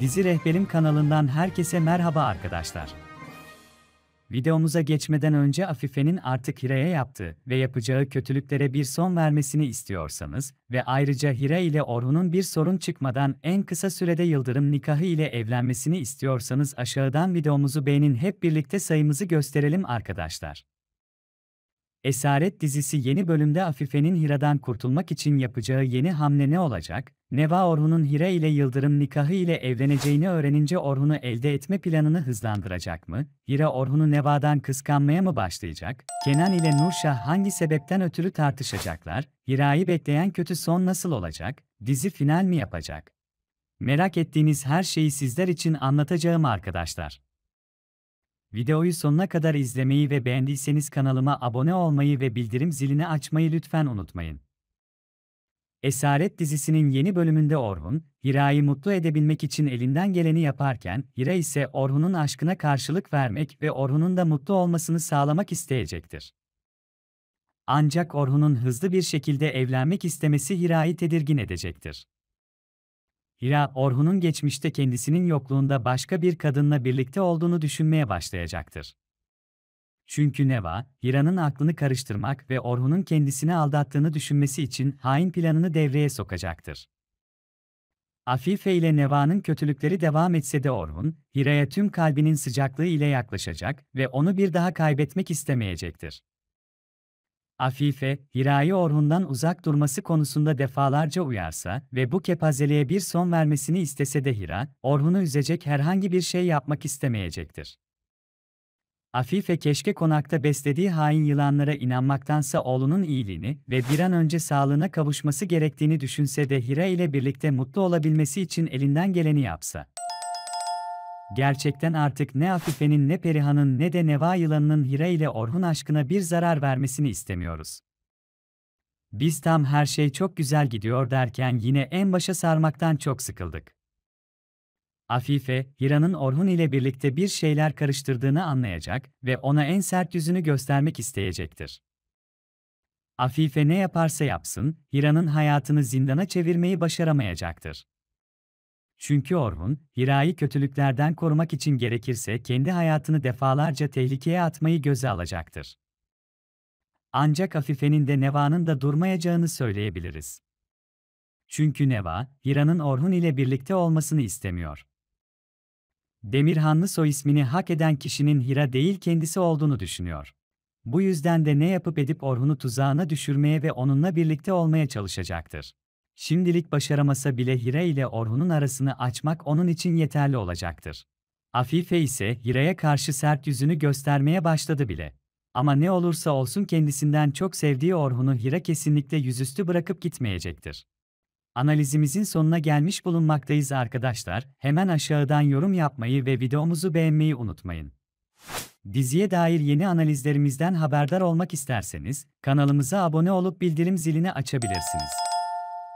Dizi Rehberim kanalından herkese merhaba arkadaşlar. Videomuza geçmeden önce Afife'nin artık Hira'ya yaptığı ve yapacağı kötülüklere bir son vermesini istiyorsanız ve ayrıca Hira ile Orhun'un bir sorun çıkmadan en kısa sürede Yıldırım nikahı ile evlenmesini istiyorsanız aşağıdan videomuzu beğenin hep birlikte sayımızı gösterelim arkadaşlar. Esaret dizisi yeni bölümde Afife'nin Hira'dan kurtulmak için yapacağı yeni hamle ne olacak? Neva Orhun'un Hira ile Yıldırım nikahı ile evleneceğini öğrenince Orhun'u elde etme planını hızlandıracak mı? Hira Orhun'u Neva'dan kıskanmaya mı başlayacak? Kenan ile Nurşah hangi sebepten ötürü tartışacaklar? Hira'yı bekleyen kötü son nasıl olacak? Dizi final mi yapacak? Merak ettiğiniz her şeyi sizler için anlatacağım arkadaşlar. Videoyu sonuna kadar izlemeyi ve beğendiyseniz kanalıma abone olmayı ve bildirim zilini açmayı lütfen unutmayın. Esaret dizisinin yeni bölümünde Orhun, Hira'yı mutlu edebilmek için elinden geleni yaparken, Hira ise Orhun'un aşkına karşılık vermek ve Orhun'un da mutlu olmasını sağlamak isteyecektir. Ancak Orhun'un hızlı bir şekilde evlenmek istemesi Hira'yı tedirgin edecektir. Hira Orhun'un geçmişte kendisinin yokluğunda başka bir kadınla birlikte olduğunu düşünmeye başlayacaktır. Çünkü Neva, Hira'nın aklını karıştırmak ve Orhun'un kendisini aldattığını düşünmesi için hain planını devreye sokacaktır. Afife ile Neva'nın kötülükleri devam etse de Orhun, Hira'ya tüm kalbinin sıcaklığı ile yaklaşacak ve onu bir daha kaybetmek istemeyecektir. Afife, Hira'yı Orhun'dan uzak durması konusunda defalarca uyarsa ve bu kepazeliğe bir son vermesini istese de Hira, Orhun'u üzecek herhangi bir şey yapmak istemeyecektir. Afife keşke konakta beslediği hain yılanlara inanmaktansa oğlunun iyiliğini ve bir an önce sağlığına kavuşması gerektiğini düşünse de Hira ile birlikte mutlu olabilmesi için elinden geleni yapsa gerçekten artık ne Afife'nin ne Perihan'ın ne de Neva yılanının Hira ile Orhun aşkına bir zarar vermesini istemiyoruz. Biz tam her şey çok güzel gidiyor derken yine en başa sarmaktan çok sıkıldık. Afife, Hira'nın Orhun ile birlikte bir şeyler karıştırdığını anlayacak ve ona en sert yüzünü göstermek isteyecektir. Afife ne yaparsa yapsın, Hira'nın hayatını zindana çevirmeyi başaramayacaktır. Çünkü Orhun, Hira'yı kötülüklerden korumak için gerekirse kendi hayatını defalarca tehlikeye atmayı göze alacaktır. Ancak Afife'nin de Neva'nın da durmayacağını söyleyebiliriz. Çünkü Neva, Hira'nın Orhun ile birlikte olmasını istemiyor. Demirhanlı soy ismini hak eden kişinin Hira değil kendisi olduğunu düşünüyor. Bu yüzden de ne yapıp edip Orhun'u tuzağına düşürmeye ve onunla birlikte olmaya çalışacaktır. Şimdilik başaramasa bile Hire ile Orhun'un arasını açmak onun için yeterli olacaktır. Afife ise Hira'ya karşı sert yüzünü göstermeye başladı bile. Ama ne olursa olsun kendisinden çok sevdiği Orhun'u Hira kesinlikle yüzüstü bırakıp gitmeyecektir. Analizimizin sonuna gelmiş bulunmaktayız arkadaşlar. Hemen aşağıdan yorum yapmayı ve videomuzu beğenmeyi unutmayın. Diziye dair yeni analizlerimizden haberdar olmak isterseniz kanalımıza abone olup bildirim zilini açabilirsiniz.